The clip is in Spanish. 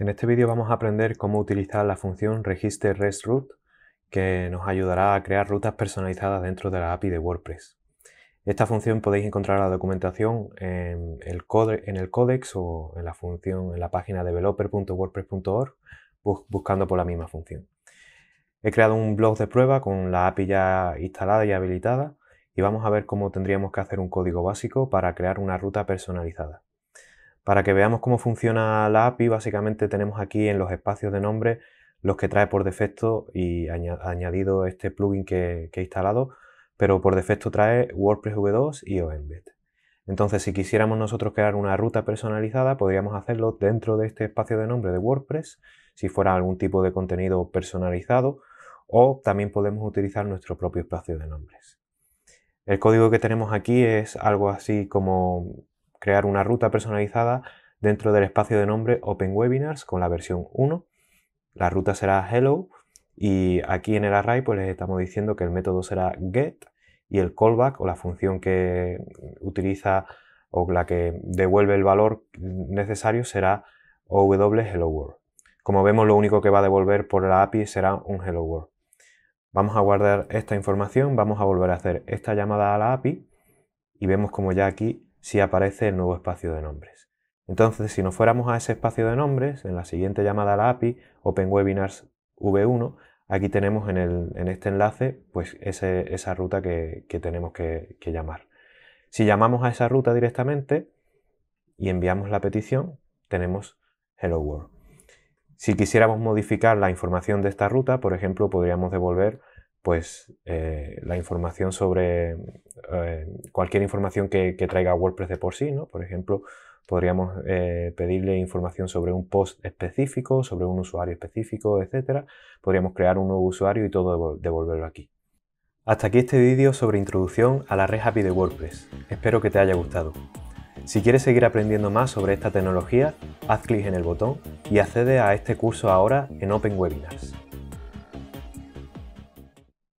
En este vídeo vamos a aprender cómo utilizar la función REGISTERRESTROUTE que nos ayudará a crear rutas personalizadas dentro de la API de WordPress. Esta función podéis encontrar la documentación en el, code, en el codex o en la función en la página developer.wordpress.org buscando por la misma función. He creado un blog de prueba con la API ya instalada y habilitada y vamos a ver cómo tendríamos que hacer un código básico para crear una ruta personalizada. Para que veamos cómo funciona la API, básicamente tenemos aquí en los espacios de nombre los que trae por defecto y añadido este plugin que, he instalado, pero por defecto trae WordPress V2 y OEmbed. Entonces, si quisiéramos nosotros crear una ruta personalizada, podríamos hacerlo dentro de este espacio de nombre de WordPress, si fuera algún tipo de contenido personalizado, o también podemos utilizar nuestro propio espacio de nombres. El código que tenemos aquí es algo así como crear una ruta personalizada dentro del espacio de nombre OpenWebinars con la versión 1. La ruta será hello y aquí en el array pues les estamos diciendo que el método será get y el callback o la función que utiliza o la que devuelve el valor necesario será OW Como vemos lo único que va a devolver por la API será un hello world. Vamos a guardar esta información, vamos a volver a hacer esta llamada a la API y vemos como ya aquí si aparece el nuevo espacio de nombres. Entonces, si nos fuéramos a ese espacio de nombres, en la siguiente llamada a la API, openwebinars V1, aquí tenemos en, este enlace pues esa ruta que, tenemos que llamar. Si llamamos a esa ruta directamente y enviamos la petición, tenemos Hello World. Si quisiéramos modificar la información de esta ruta, por ejemplo, podríamos devolver pues eh, la información sobre eh, cualquier información que, traiga WordPress de por sí, ¿no? Por ejemplo, podríamos eh, pedirle información sobre un post específico, sobre un usuario específico, etc. Podríamos crear un nuevo usuario y todo devolverlo aquí. Hasta aquí este vídeo sobre introducción a la red API de WordPress. Espero que te haya gustado. Si quieres seguir aprendiendo más sobre esta tecnología, haz clic en el botón y accede a este curso ahora en Open Webinars.